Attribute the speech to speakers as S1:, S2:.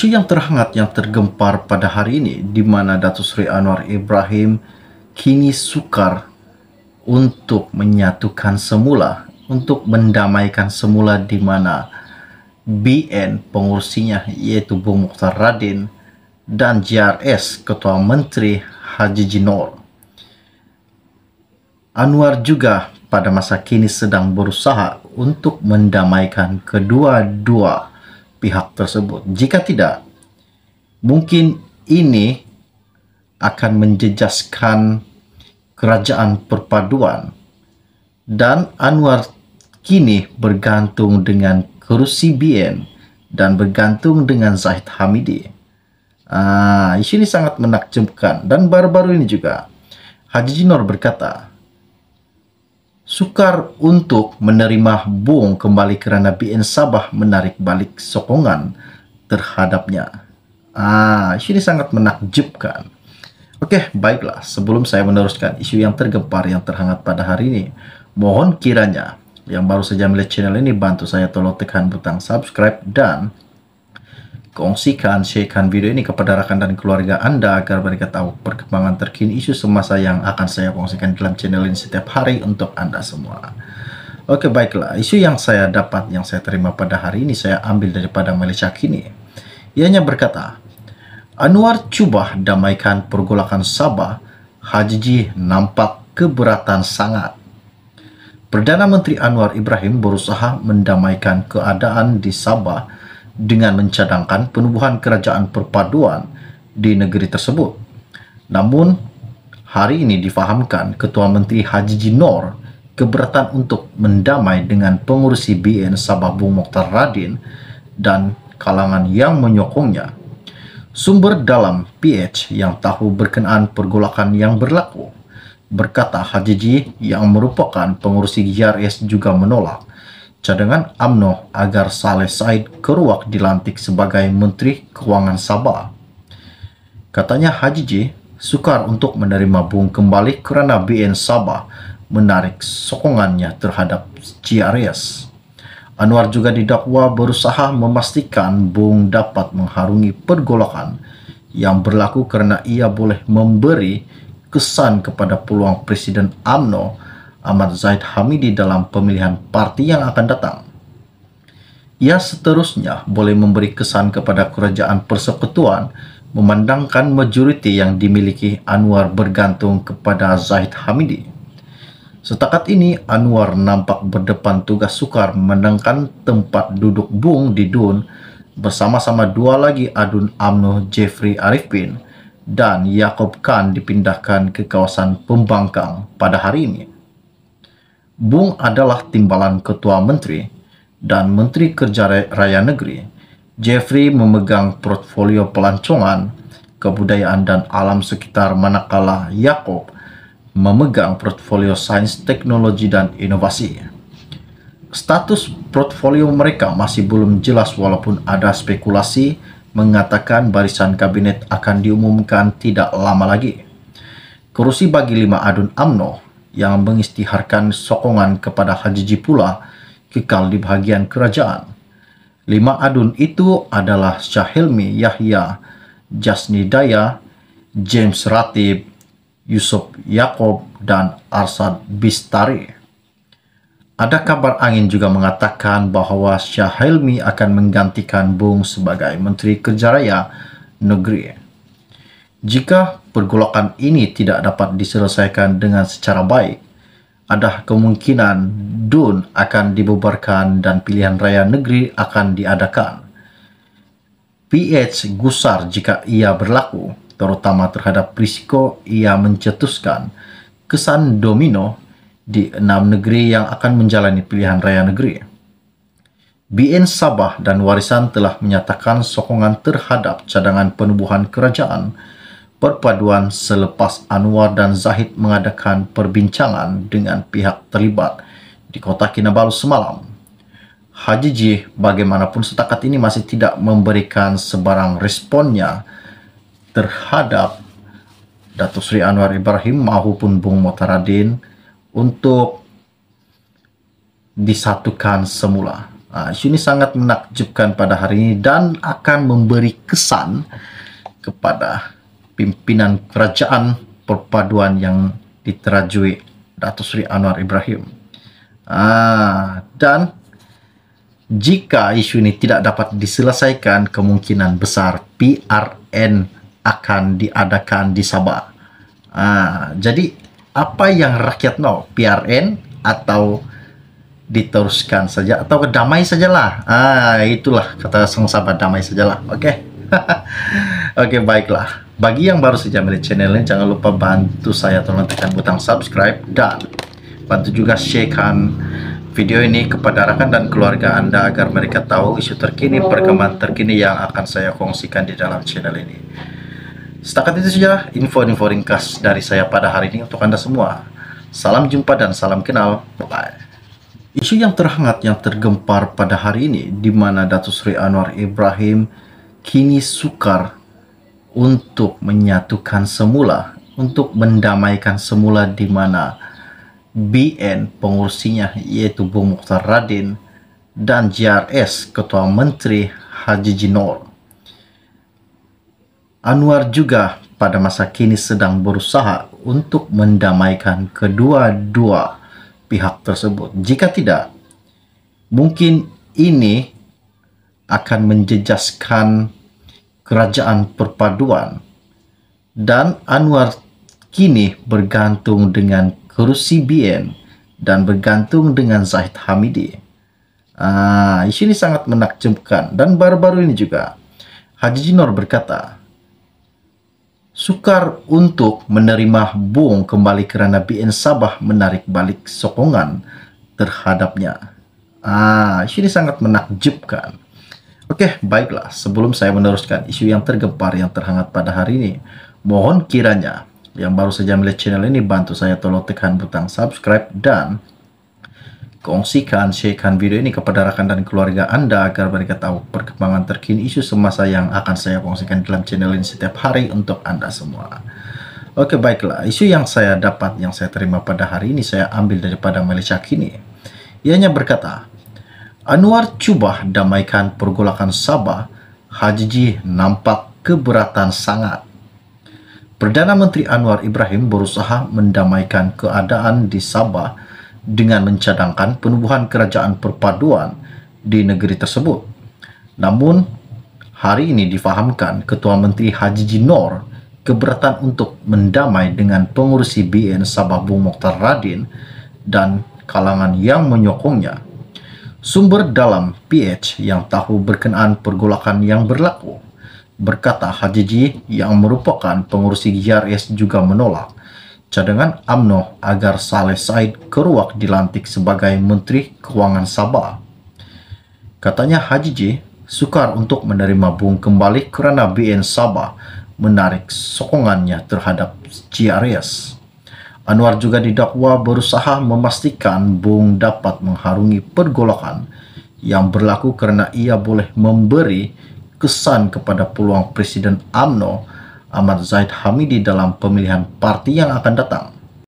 S1: Isu yang terhangat yang tergempar pada hari ini di mana Datuk Seri Anwar Ibrahim kini sukar untuk menyatukan semula, untuk mendamaikan semula di mana BN pengurusnya yaitu Bung Mukhtar Radin dan JRS Ketua Menteri Haji Jinor. Anwar juga pada masa kini sedang berusaha untuk mendamaikan kedua-dua pihak tersebut. Jika tidak, mungkin ini akan menjejaskan kerajaan perpaduan dan Anwar kini bergantung dengan kerusi BN dan bergantung dengan Zahid Hamidi. Ah, isu ini sangat menakjubkan dan baru-baru ini juga Haji Jinor berkata, sukar untuk menerima Bung kembali kerana BN Sabah menarik balik sokongan terhadapnya. Ah, isu ini sangat menakjubkan. Oke, baiklah. Sebelum saya meneruskan isu yang tergempar yang terhangat pada hari ini, mohon kiranya yang baru saja melihat channel ini bantu saya tolong tekan butang subscribe dan Kongsikan, sharekan video ini kepada rekan dan keluarga Anda agar mereka tahu perkembangan terkini isu semasa yang akan saya kongsikan dalam channel ini setiap hari untuk Anda semua. Oke baiklah, isu yang saya dapat, yang saya terima pada hari ini saya ambil daripada Malaysia Kini. Ianya berkata, Anwar cuba damaikan pergolakan Sabah, Haji nampak keberatan sangat. Perdana Menteri Anwar Ibrahim berusaha mendamaikan keadaan di Sabah dengan mencadangkan penubuhan kerajaan perpaduan di negeri tersebut. Namun, hari ini difahamkan Ketua Menteri Haji Jinor keberatan untuk mendamai dengan pengurusi BN Sabah Bung Mokhtar Radin dan kalangan yang menyokongnya. Sumber dalam PH yang tahu berkenaan pergolakan yang berlaku berkata Haji Ji yang merupakan pengurusi GRS juga menolak cadangan AMNO agar Saleh Said Keruak dilantik sebagai Menteri Keuangan Sabah. Katanya Haji J sukar untuk menerima Bung kembali kerana BN Sabah menarik sokongannya terhadap GRS. Anwar juga didakwa berusaha memastikan Bung dapat mengharungi pergolakan yang berlaku karena ia boleh memberi kesan kepada peluang Presiden AMNO Ahmad Zaid Hamidi dalam pemilihan parti yang akan datang. Ia seterusnya boleh memberi kesan kepada kerajaan persekutuan memandangkan majoriti yang dimiliki Anwar bergantung kepada Zaid Hamidi. Setakat ini, Anwar nampak berdepan tugas sukar menangkan tempat duduk bung di DUN bersama-sama dua lagi adun UMNO Jeffrey Arifin dan Yaakob Khan dipindahkan ke kawasan pembangkang pada hari ini. Bung adalah timbalan ketua menteri dan menteri kerja raya negeri. Jeffrey memegang portfolio pelancongan, kebudayaan dan alam sekitar manakala Yakob memegang portfolio sains, teknologi dan inovasi. Status portfolio mereka masih belum jelas walaupun ada spekulasi mengatakan barisan kabinet akan diumumkan tidak lama lagi. Kursi bagi lima adun AMNO yang mengistiharkan sokongan kepada Hajiji pula kekal di bahagian kerajaan. Lima adun itu adalah Syahilmi Yahya, Jasni Daya, James Ratib, Yusuf Yaakob dan Arsad Bistari. Ada kabar angin juga mengatakan bahawa Syahilmi akan menggantikan Bung sebagai Menteri Kerja Raya Negeri. Jika pergolakan ini tidak dapat diselesaikan dengan secara baik, ada kemungkinan DUN akan dibubarkan dan pilihan raya negeri akan diadakan. PH gusar jika ia berlaku, terutama terhadap risiko ia mencetuskan kesan domino di enam negeri yang akan menjalani pilihan raya negeri. BN Sabah dan Warisan telah menyatakan sokongan terhadap cadangan penubuhan kerajaan perpaduan selepas Anwar dan Zahid mengadakan perbincangan dengan pihak terlibat di kota Kinabalu semalam. Haji J, bagaimanapun setakat ini masih tidak memberikan sebarang responnya terhadap Datuk Sri Anwar Ibrahim maupun Bung Motaradin untuk disatukan semula. Nah, ini sangat menakjubkan pada hari ini dan akan memberi kesan kepada pimpinan kerajaan perpaduan yang diterajui Datuk Seri Anwar Ibrahim. Ah, dan jika isu ini tidak dapat diselesaikan, kemungkinan besar PRN akan diadakan di Sabah. Ah, jadi apa yang rakyat mau? PRN atau diteruskan saja atau damai sajalah. Ah, itulah kata sang sahabat damai sajalah. Oke. Okay? Oke, okay, baiklah. Bagi yang baru saja melihat channel ini, jangan lupa bantu saya tolong tekan butang subscribe dan bantu juga sharekan video ini kepada rekan dan keluarga Anda agar mereka tahu isu terkini, perkembangan terkini yang akan saya kongsikan di dalam channel ini. Setakat itu saja info-info ringkas dari saya pada hari ini untuk Anda semua. Salam jumpa dan salam kenal. Bye-bye. Isu yang terhangat yang tergempar pada hari ini di mana Datu Sri Anwar Ibrahim kini sukar untuk menyatukan semula, untuk mendamaikan semula di mana BN pengurusnya yaitu Bung Mukhtar Radin dan JRS Ketua Menteri Haji Jinor. Anwar juga pada masa kini sedang berusaha untuk mendamaikan kedua-dua pihak tersebut. Jika tidak, mungkin ini akan menjejaskan kerajaan perpaduan dan Anwar kini bergantung dengan Kerusi BN dan bergantung dengan Zahid Hamidi. Ah, isu ini sangat menakjubkan dan baru-baru ini juga Haji Jinor berkata, sukar untuk menerima Bung kembali kerana BN Sabah menarik balik sokongan terhadapnya. Ah, isu ini sangat menakjubkan. Oke, baiklah. Sebelum saya meneruskan isu yang tergempar yang terhangat pada hari ini, mohon kiranya yang baru saja melihat channel ini bantu saya tolong tekan butang subscribe dan kongsikan, sharekan video ini kepada rekan dan keluarga Anda agar mereka tahu perkembangan terkini isu semasa yang akan saya kongsikan dalam channel ini setiap hari untuk Anda semua. Oke baiklah, isu yang saya dapat, yang saya terima pada hari ini saya ambil daripada Malaysia Kini. Ianya berkata, Anwar cuba damaikan pergolakan Sabah, Haji nampak keberatan sangat. Perdana Menteri Anwar Ibrahim berusaha mendamaikan keadaan di Sabah dengan mencadangkan penubuhan kerajaan perpaduan di negeri tersebut. Namun, hari ini difahamkan Ketua Menteri Haji Jinor keberatan untuk mendamai dengan pengurusi BN Sabah Bung Mokhtar Radin dan kalangan yang menyokongnya Sumber dalam PH yang tahu berkenaan pergolakan yang berlaku. Berkata Hajiji yang merupakan pengurus GRS juga menolak cadangan AMNO agar Saleh Said Keruak dilantik sebagai Menteri Keuangan Sabah. Katanya Hajiji sukar untuk menerima Bung kembali kerana BN Sabah menarik sokongannya terhadap GRS. Anwar juga didakwa berusaha memastikan Bung dapat mengharungi pergolakan yang berlaku karena ia boleh memberi kesan kepada peluang Presiden AMNO Ahmad Zaid Hamidi dalam pemilihan parti yang akan datang.